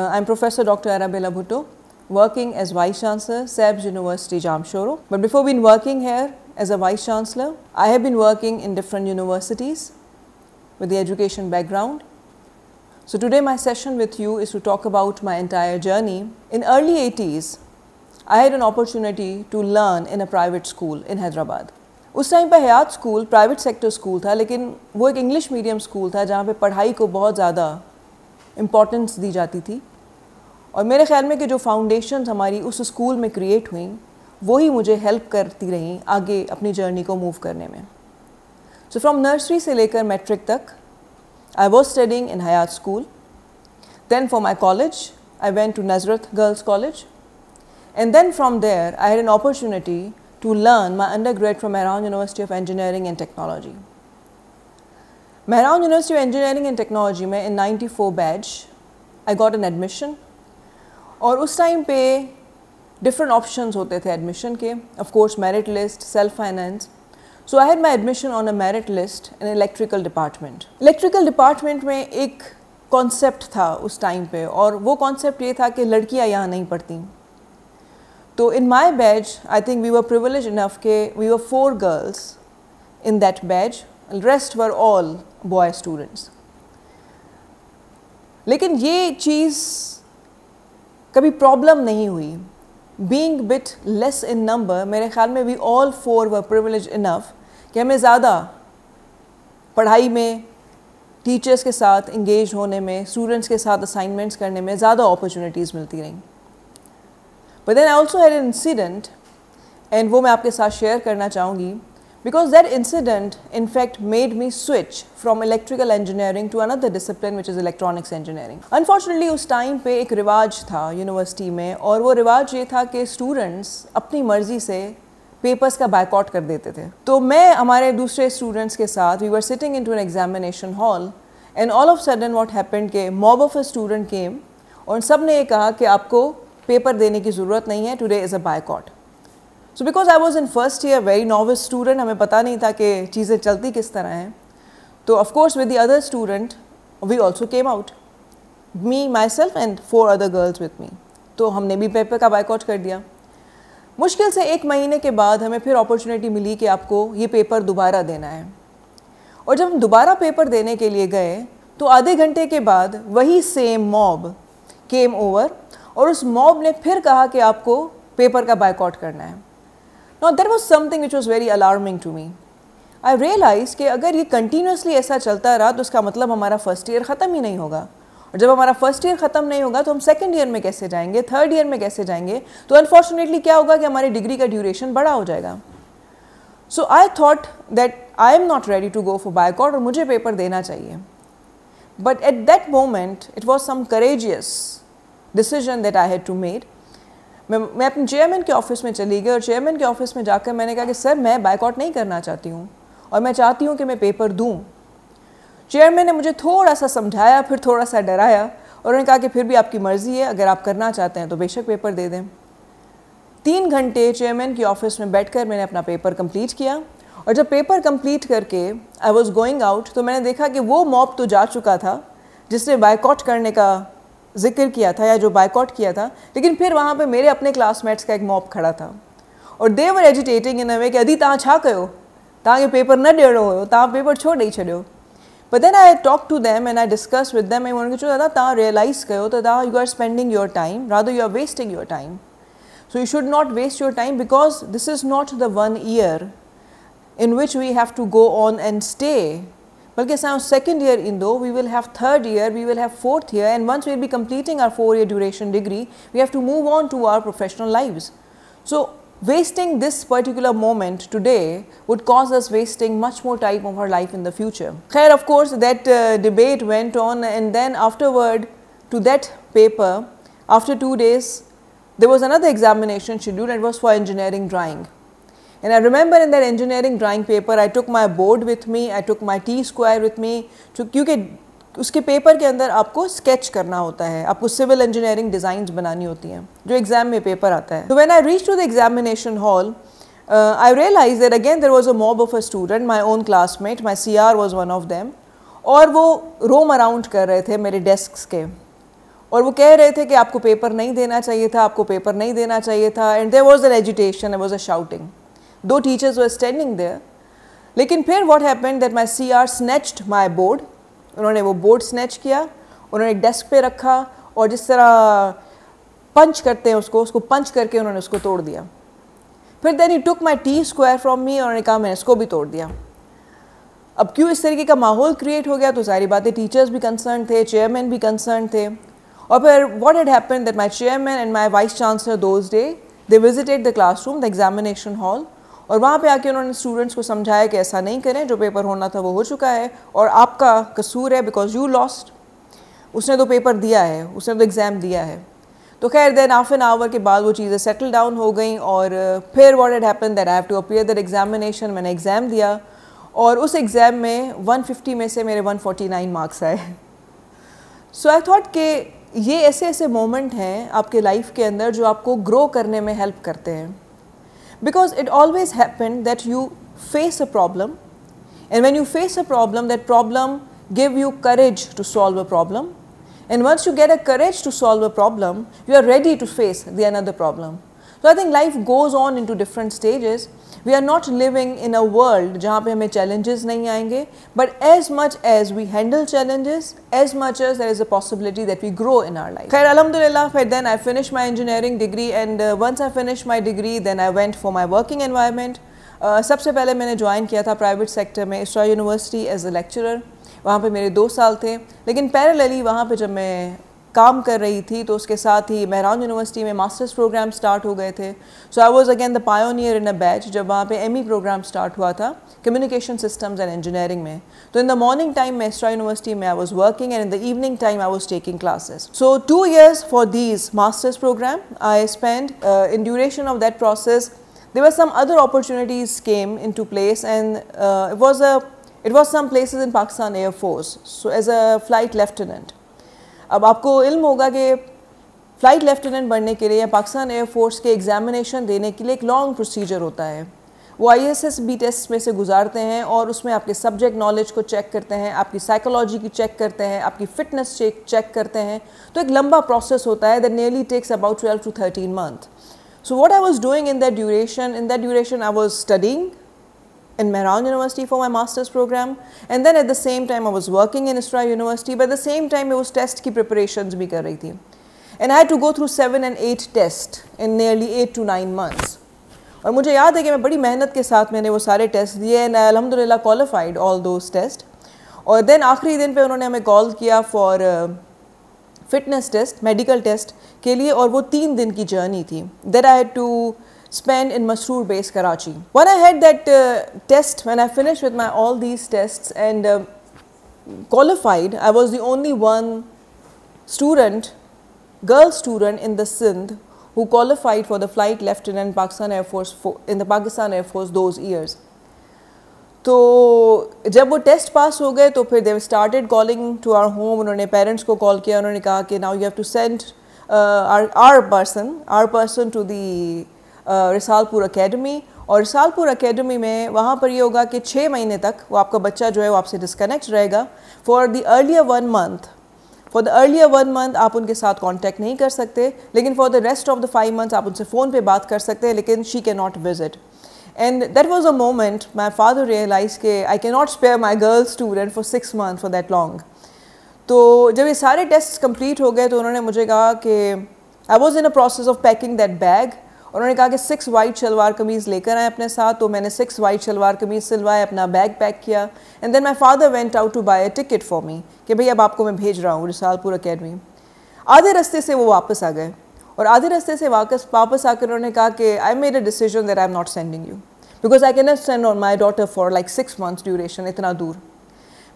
Uh, I'm Professor Dr. Arabella Bhutto, working as Vice Chancellor, SEBS University Jamshoro. But before being working here as a Vice Chancellor, I have been working in different universities with the education background. So today my session with you is to talk about my entire journey. In early 80s, I had an opportunity to learn in a private school in Hyderabad. उस time पर Hayat school private sector school था लेकिन वो एक English medium school था जहाँ पे पढ़ाई को बहुत ज़्यादा इम्पोर्टेंस दी जाती थी और मेरे ख्याल में कि जो फाउंडेशन हमारी उस स्कूल में क्रिएट हुई वही मुझे हेल्प करती रहीं आगे अपनी जर्नी को मूव करने में सो फ्रॉम नर्सरी से लेकर मैट्रिक तक I was studying in Hayat school then for my college I went to Nazareth girls college and then from there I had an opportunity to learn my undergrad from Iran university of engineering and technology Mehran university of engineering and technology में in 94 batch I got an admission और उस time पे different options होते थे admission के of course merit list self finance so I had my admission on a merit list in electrical department electrical department में एक concept था उस टाइम पे और वो कॉन्सेप्ट ये था कि लड़कियाँ यहाँ नहीं पढ़ती तो in my batch I think we were privilege enough के we were four girls in that batch rest were all boy students लेकिन ये चीज़ कभी प्रॉब्लम नहीं हुई being bit less in number मेरे ख्याल में we all four were privilege enough कि हमें ज़्यादा पढ़ाई में टीचर्स के साथ इंगेज होने में स्टूडेंट्स के साथ असाइनमेंट्स करने में ज़्यादा अपॉर्चुनिटीज़ मिलती रहीं but then I also had incident and वो मैं आपके साथ शेयर करना चाहूँगी because that incident in fact made me switch from electrical engineering to another discipline which is electronics engineering unfortunately us time pe ek रिवाज tha university mein aur wo रिवाज ye tha कि students apni marzi se papers का boycott कर देते थे तो मैं हमारे दूसरे स्टूडेंट्स के साथ we were sitting in to an examination hall and all of sudden what happen के mob of a student came और सब ने ये कहा कि आपको पेपर देने की ज़रूरत नहीं है today is a boycott so because I was in first year very novice student हमें पता नहीं था कि चीज़ें चलती किस तरह हैं तो of course with the other student we also came out me myself and four other girls with me तो हमने भी पेपर का बाइकआउट कर दिया मुश्किल से एक महीने के बाद हमें फिर अपॉर्चुनिटी मिली कि आपको ये पेपर दोबारा देना है और जब हम दोबारा पेपर देने के लिए गए तो आधे घंटे के बाद वही सेम मॉब केम ओवर और उस मॉब ने फिर कहा कि आपको पेपर का बाइकआउट करना है Now there was something which was very alarming to me I realize कि अगर ये कंटिन्यूसली ऐसा चलता रहा तो उसका मतलब हमारा फर्स्ट ईयर ख़त्म ही नहीं होगा और जब हमारा फर्स्ट ईयर ख़त्म नहीं होगा तो हम सेकेंड ईयर में कैसे जाएंगे थर्ड ईयर में कैसे जाएंगे तो अनफॉर्चुनेटली क्या होगा कि हमारी डिग्री का ड्यूरेशन बड़ा हो जाएगा so I thought that I am not ready to go for boycott और मुझे पेपर देना चाहिए but at that moment it was some courageous decision that I had to made मैं मैं अपने चेयरमैन के ऑफिस में चली गई और चेयरमैन के ऑफिस में जाकर मैंने कहा कि सर मैं बाइकआउट नहीं करना चाहती हूँ और मैं चाहती हूँ कि मैं पेपर दूँ चेयरमैन ने मुझे थोड़ा सा समझाया फिर थोड़ा सा डराया और उन्होंने कहा कि फिर भी आपकी मर्ज़ी है अगर आप करना चाहते हैं तो बेशक पेपर दे दें तीन घंटे चेयरमैन की ऑफिस में बैठकर मैंने अपना पेपर कंप्लीट किया और जब पेपर कंप्लीट करके आई वॉज गोइंग आउट तो मैंने देखा कि वो मॉब तो जा चुका था जिसने बाइकआउट करने का जिक्र किया था या जो बाइकआउट किया था लेकिन फिर वहाँ पर मेरे अपने क्लासमेट्स का एक मॉप खड़ा था और देवर एजुटेटिंग इन अ वे कि अदी तुम छा कयो तव्हांखे पेपर न ॾियणो हुयो तव्हां पेपर छो ॾेई छॾियो but then I talk to them and I discuss with them ऐं हुनखे चयो दादा तव्हां रियलाइज़ कयो त तव्हां you are spending your time rather you are wasting your time so you should not waste your time because this is not the one year in which we have to go on and stay Because now second year in though we will have third year, we will have fourth year and once we will be completing our four year duration degree, we have to move on to our professional lives. So wasting this particular moment today would cause us wasting much more time of our life in the future. Khair of course that uh, debate went on and then afterward to that paper, after two days there was another examination scheduled and it was for engineering drawing. And I remember in that engineering drawing paper, I took my board with me, I took my T square with me, क्योंकि उसके paper के अंदर आपको sketch करना होता है आपको civil engineering design बनानी होती हैं जो एग्ज़ाम में पेपर आता है तो when I reach to the examination hall I realize that again there was a mob of a student my own classmate my C R was one of them और वो रोम अराउंड कर रहे थे मेरे desk के और वो कह रहे थे कि आपको पेपर नहीं देना चाहिए था आपको पेपर नहीं देना चाहिए था and there was an agitation I was a shouting दो टीचर्स वर स्टैंडिंग देयर लेकिन फिर what happened that my C R snatched my board उन्होंने वो बोर्ड स्नैच किया उन्होंने डेस्क पे रखा और जिस तरह पंच करते हैं उसको उसको पंच करके उन्होंने उसको तोड़ दिया फिर then he took my T square from me और उन्होंने कहा मैंने इसको भी तोड़ दिया अब क्यों इस तरीके का माहौल क्रिएट हो गया तो सारी बातें टीचर्स भी कंसर्न थे चेयरमैन भी कंसर्न थे और फिर what had happen that my chairman and my vice chancellor those day they visited the classroom the examination hall और वहाँ पे आके उन्होंने स्टूडेंट्स को समझाया कि ऐसा नहीं करें जो पेपर होना था वो हो चुका है और आपका कसूर है बिकॉज यू लॉस्ट उसने तो पेपर दिया है उसने तो एग्ज़ाम दिया है तो खैर देन हाफ एन आवर के बाद वो चीज़ें सेटल डाउन हो गई और uh, फिर what it happen that I have to appear examination मैंने एग्ज़ाम दिया और उस एग्ज़ाम में 150 में से मेरे 149 मार्क्स आए सो आई थॉट कि ये ऐसे ऐसे मोमेंट हैं आपके लाइफ के अंदर जो आपको ग्रो करने में हेल्प करते हैं because it always happened that you face a problem and when you face a problem that problem give you courage to solve a problem and once you get a courage to solve a problem you are ready to face the another problem so I think life goes on into different stages. We are not living in a world जहाँ पे हमें challenges नहीं आएंगे but as much as we handle challenges, as much as there is a possibility that we grow in our life. खैर अलहमदिल्ला फिर then I finished my engineering degree and uh, once I finished my degree then I went for my working environment. Uh, सबसे पहले मैंने join किया था private sector में इसरा University as a lecturer. वहाँ पे मेरे दो साल थे लेकिन पैरेलली वहाँ पे जब मैं काम कर रही थी तो उसके साथ ही मेहरान यूनिवर्सिटी में मास्टर्स प्रोग्राम स्टार्ट हो गए थे so I was again the pioneer in a batch जब वहाँ पे एम प्रोग्राम स्टार्ट हुआ था कम्युनिकेशन सिस्टम्स एंड इंजीनियरिंग में तो इन द मॉर्निंग टाइम मैं एस्ट्रा यूनिवर्सिटी में I was working and in the evening time I was taking classes so two years for these masters program I spend in duration of that process there are some other opportunities came in to place and was was a it was some places in Pakistan Air Force so as अब आपको इल्म होगा कि flight lieutenant बनने के लिए या Pakistan air force के एग्जामिनेशन देने के लिए एक लॉन्ग प्रोसीजर होता है वो I S S B test में से गुजारते हैं और उसमें आपके सब्जेक्ट नॉलेज को चेक करते हैं आपकी साइकोलॉजी की चेक करते हैं आपकी फ़िटनेस चेक चेक करते हैं तो एक लंबा प्रोसेस होता है that nearly takes about twelve to thirteen month so what I was doing in that duration in that duration I was studying in Mehran University for my master's program and then at the same time I was working in Israel University but at the same time I was test ki preparations bhi kar rahi thi. and I had to go through seven and eight tests in nearly eight to nine months और मुझे याद है कि मैं बड़ी मेहनत के साथ मैंने वो सारे टेस्ट दिए एंड अलहमदिल्ला क्वालिफाइड ऑल दोज टेस्ट और देन आखिरी दिन पे उन्होंने हमें कॉल किया for fitness test medical test के लिए और वो तीन दिन की जर्नी थी then I had to spent in Masroor based Karachi. When I had that uh, test, when I finished with my all these tests and uh, qualified, I was the only one student, girl student in the Sindh who qualified for the flight lieutenant Pakistan Air Force for, in the Pakistan Air Force those years. So, when वो test passed, हो गए तो फिर they started calling to our called उन्होंने parents को call किया उन्होंने कहा कि uh, our, you have to send our our Risalpur academy और रिसालपुर अकेडमी में वहाँ पर ये होगा कि छः महीने तक वो आपका बच्चा जो है वो आपसे डिसकनेक्ट रहेगा for the earlier one month for the earlier one month आप उनके साथ कॉन्टैक्ट नहीं कर सकते लेकिन for the rest of the five month आप उनसे फ़ोन पर बात कर सकते हैं लेकिन she can not visit and that was a moment my father realize के I can not spare my girls student for six month for that long तो जब ये सारे टेस्ट कंप्लीट हो गए तो उन्होंने मुझे कहा कि I was in a process of packing that bag उन्होंने कहा कि सिक्स वाइट शलवार कमीज़ लेकर आए अपने साथ तो मैंने सिक्स वाइट शलवार कमीज़ सिलवाए अपना बैग पैक किया and then my father went out to buy a ticket for me कि भाई अब आपको मैं भेज रहा हूँ रिसालपुर अकेडमी आधे रास्ते से वो वापस आ गए और आधे रास्ते से वापस वापस आकर उन्होंने कहा कि I made a decision that I am not sending you because I can not send on my daughter for like six months duration इतना दूर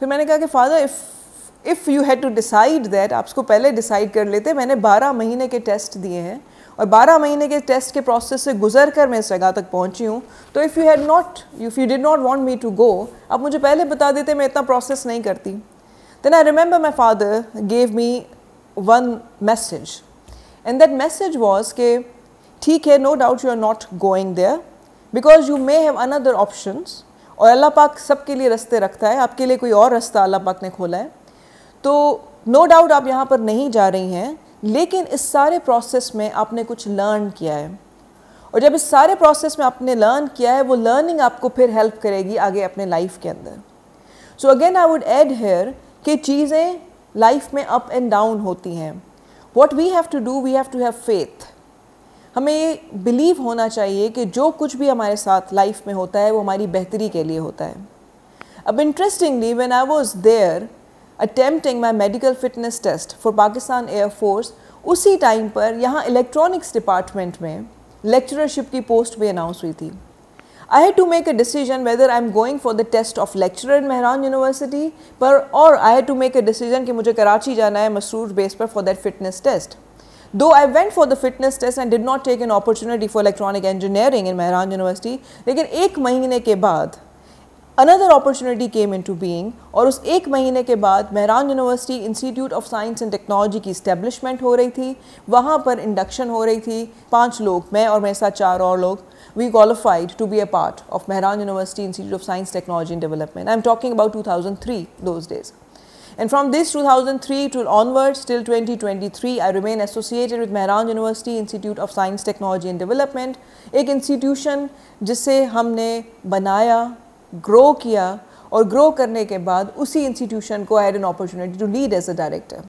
फिर मैंने कहा कि father if if you had to decide that आप उसको पहले decide कर लेते मैंने 12 महीने के टेस्ट दिए हैं और 12 महीने के टेस्ट के प्रोसेस से गुजर कर मैं इस जगह तक पहुंची हूँ तो if you had not if you did not want me to go आप मुझे पहले बता देते मैं इतना प्रोसेस नहीं करती then I remember my father gave me one message and that message was के ठीक है no doubt you are not going there because you may have another option और अल्लाह पाक सबके लिए रास्ते रखता है आपके लिए कोई और रास्ता अल्लाह पाक ने खोला है तो नो no डाउट आप यहाँ पर नहीं जा रही हैं लेकिन इस सारे प्रोसेस में आपने कुछ लर्न किया है और जब इस सारे प्रोसेस में आपने लर्न किया है वो लर्निंग आपको फिर हेल्प करेगी आगे अपने लाइफ के अंदर so again I would add here कि चीज़ें लाइफ में अप एंड डाउन होती हैं what we have to do we have to have faith हमें ये बिलीव होना चाहिए कि जो कुछ भी हमारे साथ लाइफ में होता है वो हमारी बेहतरी के लिए होता है अब interestingly when I was there attempting my medical fitness test for Pakistan air force उसी टाइम पर यहाँ इलेक्ट्रॉनिक्स डिपार्टमेंट में लेक्चरशिप की पोस्ट भी अनाउंस हुई थी I had to make a decision whether I am going for the test of lecture in Mehran university पर और I had to make a decision कि मुझे कराची जाना है मसरूर बेस पर फॉर दैट फिटनेस टेस्ट दो आई went for the fitness test and did not take an opportunity for electronic engineering in Mehran university लेकिन एक महीने के बाद अनदर अपॉर्चुनिटी केम इन टू बींग और उस एक महीने के बाद Mehran university institute of science and technology की इस्टेब्लिशमेंट हो रही थी वहाँ पर इंडक्शन हो रही थी पाँच लोग मैं और मेरे साथ चार और लोग we qualified to be a part of Mehran university institute of science technology and development I am talking about two thousand three those days and this two thousand three to onward still twenty twenty three I remain associated with Mehran university institute of science technology and development एक institution जिसे हमने बनाया grow किया और grow करने के बाद उसी इंस्टीट्यूशन को I had an opportunity to lead as a director